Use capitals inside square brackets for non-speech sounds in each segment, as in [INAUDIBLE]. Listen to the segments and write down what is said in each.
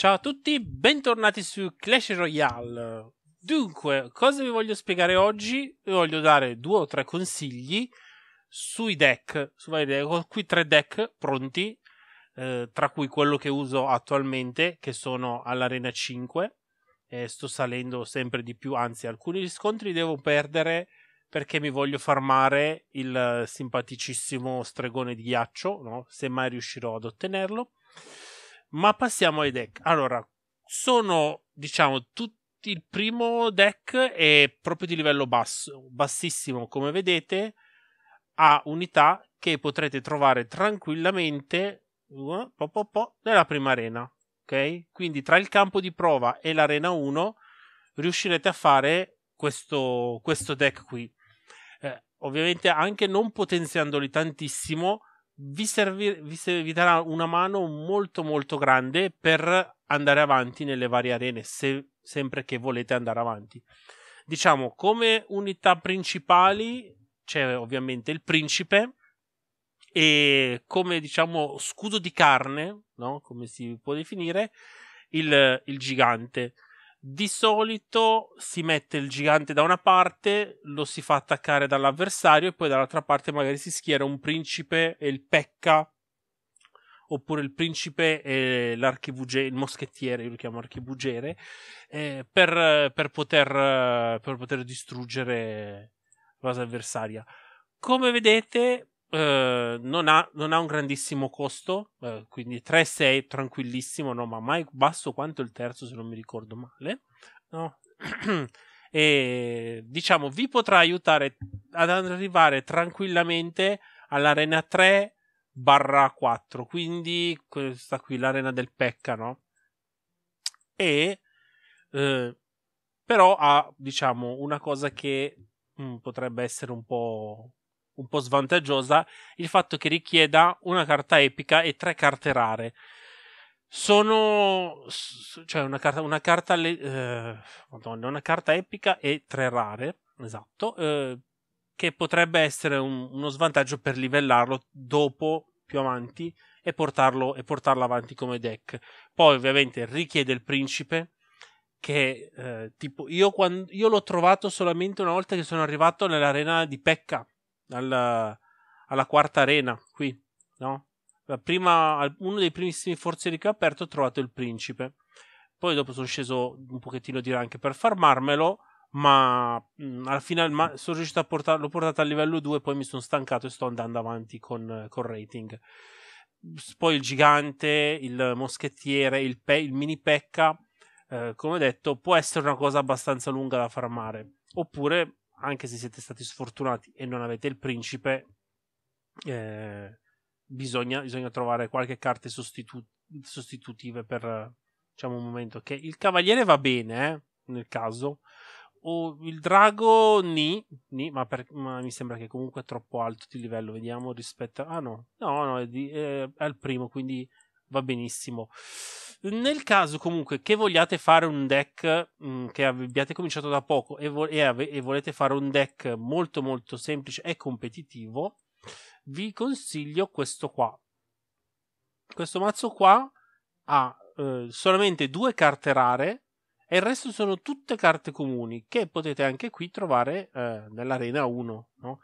Ciao a tutti, bentornati su Clash Royale. Dunque, cosa vi voglio spiegare oggi? Vi voglio dare due o tre consigli sui deck. Su vari deck. Ho qui tre deck pronti, eh, tra cui quello che uso attualmente, che sono all'Arena 5. Eh, sto salendo sempre di più, anzi, alcuni li devo perdere perché mi voglio farmare il simpaticissimo stregone di ghiaccio, no? se mai riuscirò ad ottenerlo. Ma passiamo ai deck. Allora, sono, diciamo, tutti. Il primo deck è proprio di livello basso, bassissimo, come vedete, ha unità che potrete trovare tranquillamente uh, po, po, po, nella prima arena. ok? Quindi tra il campo di prova e l'arena 1 riuscirete a fare questo, questo deck qui. Eh, ovviamente anche non potenziandoli tantissimo, vi, servir- vi servirà una mano molto molto grande per andare avanti nelle varie arene, se- sempre che volete andare avanti. Diciamo, come unità principali c'è ovviamente il principe e come diciamo scudo di carne, no? come si può definire, il, il gigante di solito si mette il gigante da una parte, lo si fa attaccare dall'avversario e poi dall'altra parte magari si schiera un principe e il pecca oppure il principe e l'archibugere, il moschettiere, io lo chiamo archibugere, eh, per, per, poter, per poter distruggere la base avversaria. Come vedete, Ehm, non, ha, non, ha, un grandissimo costo, eh, quindi 3-6 tranquillissimo, no, ma mai basso quanto il terzo se non mi ricordo male. No? [CLEARS THROAT] e diciamo vi potrà aiutare ad arrivare tranquillamente all'arena 3 barra 4 quindi questa qui l'arena del pecca no e eh, però ha diciamo una cosa che mh, mm, potrebbe essere un po' un po' svantaggiosa il fatto che richieda una carta epica e tre carte rare. Sono cioè una carta, una carta, eh, Madonna, una carta epica e tre rare, esatto, eh, che potrebbe essere un, uno svantaggio per livellarlo dopo più avanti e portarlo, e portarlo avanti come deck. Poi ovviamente richiede il principe, che eh, tipo io, quando, io, l'ho trovato solamente una volta che sono arrivato nell'arena di Pecca al, alla quarta arena, qui, no? Prima, uno dei primissimi forzieri che ho aperto ho trovato il principe. Poi dopo sono sceso un pochettino di rank per farmarmelo, ma mh, mm, alla fine ma, sono riuscito a portarlo, l'ho portato al livello 2, poi mi sono stancato e sto andando avanti con, con rating. Poi il gigante, il moschettiere, il, pe, il mini pecca, eh, come detto, può essere una cosa abbastanza lunga da farmare. Oppure anche se siete stati sfortunati e non avete il principe, eh, bisogna, bisogna, trovare qualche carta sostitu- sostitutive per diciamo, un momento che il cavaliere va bene eh, nel caso. O il drago ni, ni ma, per, ma, mi sembra che comunque è troppo alto di livello. Vediamo rispetto. Ah no, no, no è, di, è, eh, è al primo, quindi va benissimo. Nel caso comunque che vogliate fare un deck mh, mm, che abbiate cominciato da poco e, vo- e, ave- e, volete fare un deck molto molto semplice e competitivo, vi consiglio questo qua. Questo mazzo qua ha eh, solamente due carte rare e il resto sono tutte carte comuni che potete anche qui trovare eh, nell'arena 1. No?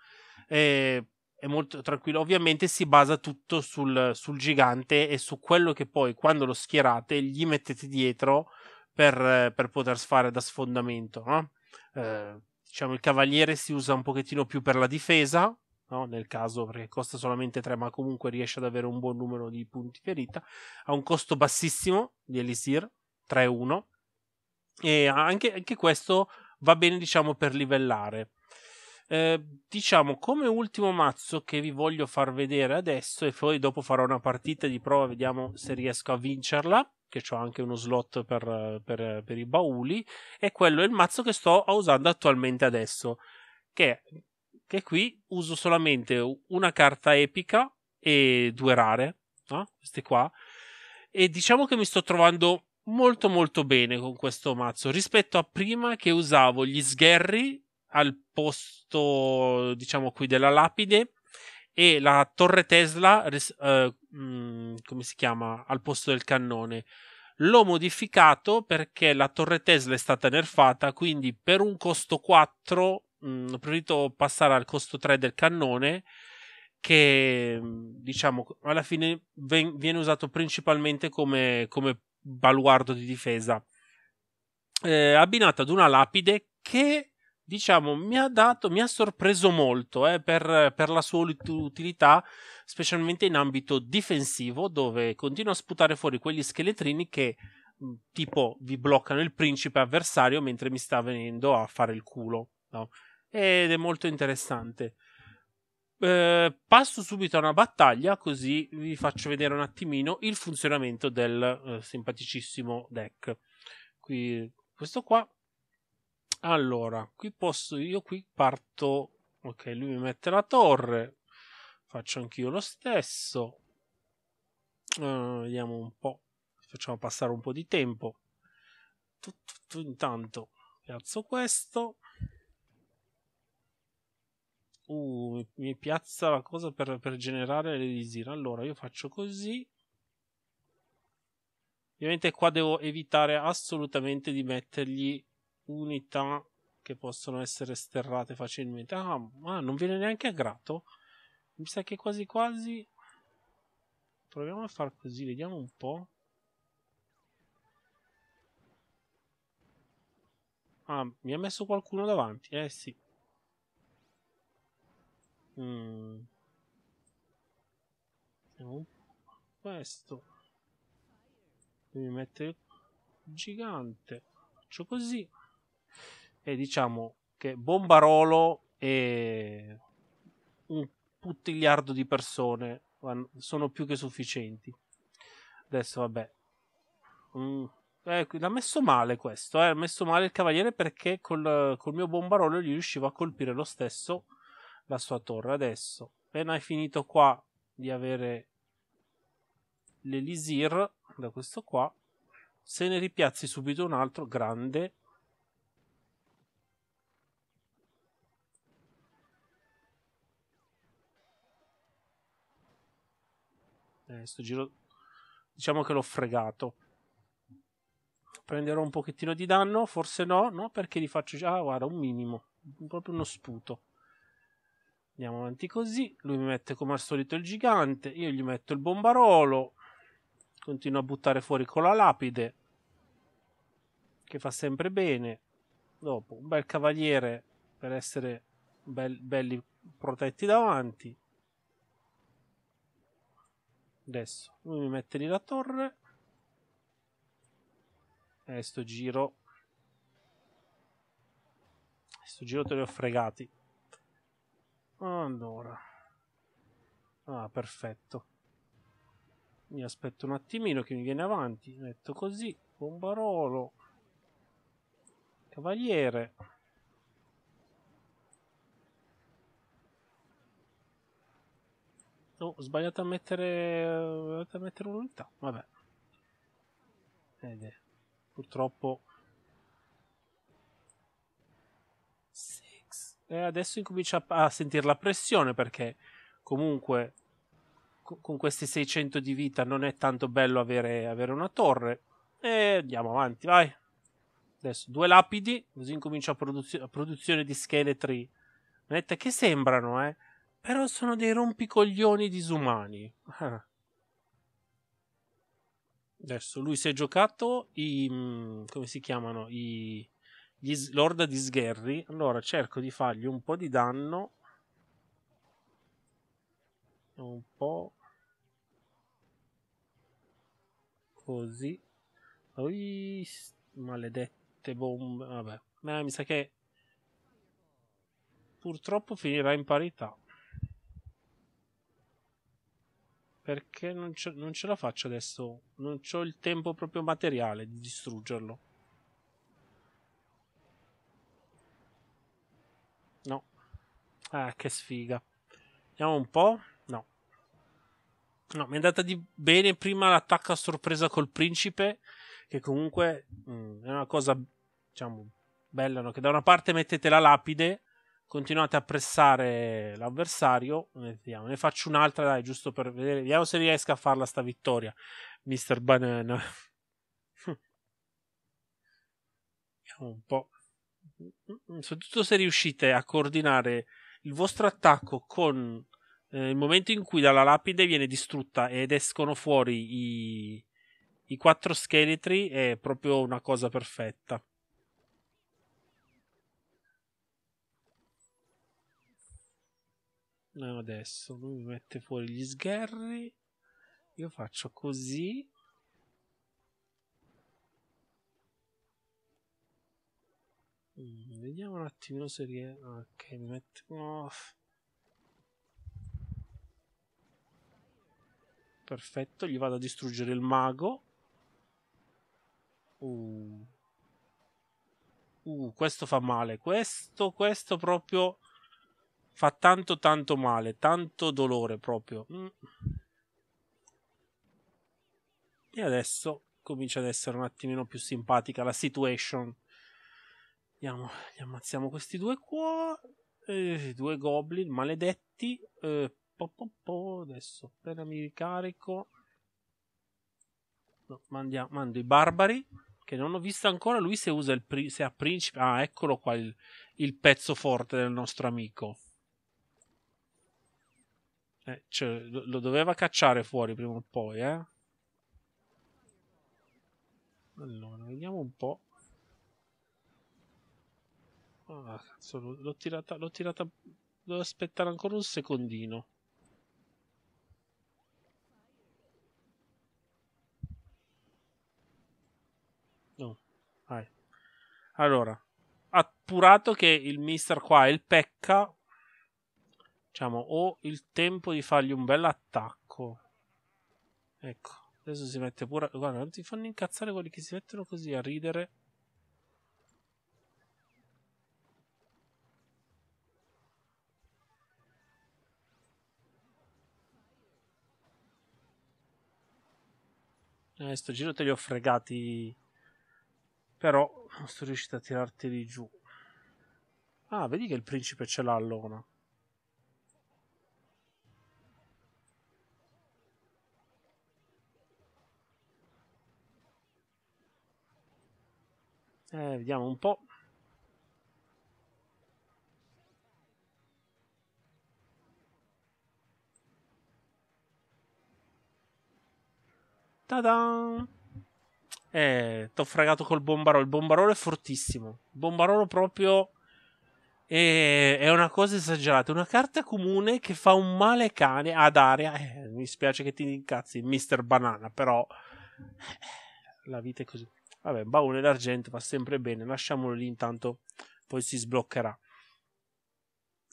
E è molto tranquillo. Ovviamente si basa tutto sul, sul, gigante e su quello che poi, quando lo schierate, gli mettete dietro per, per poter fare da sfondamento. No? Eh, diciamo, il cavaliere si usa un pochettino più per la difesa, No, nel caso perché costa solamente 3 ma comunque riesce ad avere un buon numero di punti ferita ha un costo bassissimo di Elisir 3-1 e anche, anche questo va bene diciamo per livellare Ehm, diciamo come ultimo mazzo che vi voglio far vedere adesso e poi dopo farò una partita di prova, vediamo se riesco a vincerla che ho anche uno slot per, per, per i bauli e quello è il mazzo che sto usando attualmente adesso che, che qui uso solamente una carta epica e due rare no? queste qua e diciamo che mi sto trovando molto molto bene con questo mazzo rispetto a prima che usavo gli sgherri al posto, diciamo qui, della lapide e la torre Tesla, eh, mm, come si chiama, al posto del cannone. L'ho modificato perché la torre Tesla è stata nerfata, quindi per un costo 4 mh, mm, ho preferito passare al costo 3 del cannone che mm, diciamo alla fine ven- viene usato principalmente come, come baluardo di difesa eh, abbinata ad una lapide che diciamo, mi ha dato, mi ha sorpreso molto eh, per, per, la sua utilità, specialmente in ambito difensivo, dove continua a sputare fuori quegli scheletrini che mm, tipo vi bloccano il principe avversario mentre mi sta venendo a fare il culo. No? Ed è molto interessante. Eh, passo subito a una battaglia, così vi faccio vedere un attimino il funzionamento del eh, simpaticissimo deck. Qui, questo qua allora, qui posso, io qui parto, ok, lui mi mette la torre, faccio anch'io lo stesso, uh, vediamo un po', facciamo passare un po' di tempo, tu, tu, tu, intanto piazzo questo, uh, mi, mi piazza la cosa per, per generare le disire, allora io faccio così, ovviamente qua devo evitare assolutamente di mettergli unità che possono essere sterrate facilmente. Ah, ma non viene neanche a grato? Mi sa che quasi quasi... Proviamo a far così, vediamo un po'. Ah, mi ha messo qualcuno davanti, eh sì. Mm. Questo. Devi mettere gigante. Faccio così e diciamo che Bombarolo e un puttigliardo di persone sono più che sufficienti. Adesso vabbè. Mm. Eh, l'ha messo male questo, eh. ha messo male il cavaliere perché col, col mio bombarolo gli riuscivo a colpire lo stesso la sua torre. Adesso, appena hai finito qua di avere l'elisir da questo qua, se ne ripiazzi subito un altro grande Eh, giro diciamo che l'ho fregato. Prenderò un pochettino di danno, forse no, no perché li faccio già, ah, guarda, un minimo, proprio uno sputo. Andiamo avanti così, lui mi mette come al solito il gigante, io gli metto il bombarolo, continuo a buttare fuori con la lapide, che fa sempre bene. Dopo, un bel cavaliere per essere bel, belli protetti davanti. Adesso lui mi mette lì la torre. E sto giro. Sto giro te li ho fregati. Allora. Ah, perfetto. Mi aspetto un attimino che mi viene avanti. Metto così. Bombarolo. Cavaliere. No, ho sbagliato a mettere, ho a mettere un'unità. Vabbè. Ed è, purtroppo... Six. E adesso incomincia a sentire la pressione perché comunque con questi 600 di vita non è tanto bello avere, avere una torre. E andiamo avanti, vai. Adesso due lapidi, così incomincia la produzio- produzione di scheletri. Vedete che sembrano, eh? Però sono dei rompicoglioni disumani. Ah. Adesso lui si è giocato i. Mm, come si chiamano? I. Gli, l'orda di sgherri. Allora cerco di fargli un po' di danno. Un po'. Così. Ui, maledette bombe. Vabbè. Eh, mi sa che. Purtroppo finirà in parità. Perché non ce, non ce la faccio adesso. Non ho il tempo proprio materiale di distruggerlo. No. Ah, che sfiga. Vediamo un po'. No. No, mi è andata di bene prima l'attacco a sorpresa col principe, che comunque mh, mm, è una cosa, diciamo, bella, no? Che da una parte mettete la lapide continuate a pressare l'avversario. Vediamo, ne faccio un'altra, dai, giusto per vedere. Vediamo se riesco a farla sta vittoria, Mr. Banana. Vediamo un po'. Soprattutto se riuscite a coordinare il vostro attacco con eh, il momento in cui dalla lapide viene distrutta ed escono fuori i, i quattro scheletri, è proprio una cosa perfetta. No, eh, adesso lui mi mette fuori gli sgherri. Io faccio così. Mm, vediamo un attimino se riesco. Ah, ok, mi mette. Oh. Perfetto, gli vado a distruggere il mago. Uh. Uh, questo fa male. Questo, questo proprio fa tanto tanto male, tanto dolore proprio. Mm. E adesso comincia ad essere un attimino più simpatica la situation. Andiamo, gli ammazziamo questi due qua. Eh, due goblin maledetti. Eh, po po po, adesso appena mi ricarico. No, mandia, mando i barbari. Che non ho visto ancora lui se usa il se ha principe. Ah, eccolo qua il, il pezzo forte del nostro amico. Eh, cioè, lo, lo, doveva cacciare fuori prima o poi, eh? Allora, vediamo un po'. Ah, cazzo, l'ho tirata, l'ho tirata... Devo aspettare ancora un secondino. No, vai. Allora, appurato che il mister qua è il pecca, diciamo, ho il tempo di fargli un bel attacco. Ecco, adesso si mette pure... Guarda, non ti fanno incazzare quelli che si mettono così a ridere. Eh, sto giro te li ho fregati. Però non sono riuscito a tirarteli giù. Ah, vedi che il principe ce l'ha allora. Eh, vediamo un po'. Ta-da! Eh, t'ho fregato col bombarolo. Il bombarolo è fortissimo. Il bombarolo proprio è, è una cosa esagerata. Una carta comune che fa un male cane ad area. Eh, mi spiace che ti incazzi, Mister Banana, però eh, la vita è così. Vabbè, baule d'argento va sempre bene, lasciamolo lì intanto, poi si sbloccherà.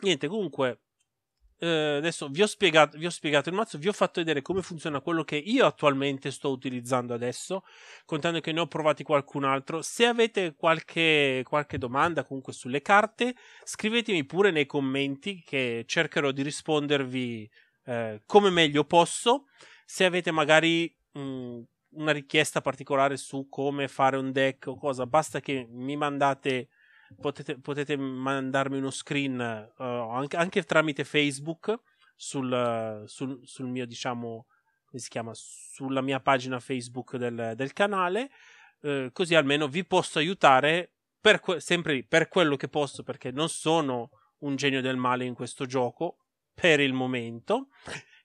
Niente, comunque, eh, adesso vi ho, spiegato, vi ho spiegato il mazzo, vi ho fatto vedere come funziona quello che io attualmente sto utilizzando adesso, contando che ne ho provati qualcun altro. Se avete qualche, qualche domanda comunque sulle carte, scrivetemi pure nei commenti che cercherò di rispondervi eh, come meglio posso. Se avete magari... Mh, mm, una richiesta particolare su come fare un deck o cosa, basta che mi mandate, potete, potete mandarmi uno screen uh, anche, anche, tramite Facebook sul, sul, sul, mio, diciamo, come si chiama, sulla mia pagina Facebook del, del canale, uh, così almeno vi posso aiutare per que- sempre per quello che posso, perché non sono un genio del male in questo gioco per il momento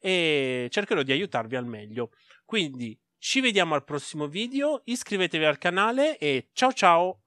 e cercherò di aiutarvi al meglio. Quindi ci vediamo al prossimo video, iscrivetevi al canale e ciao ciao!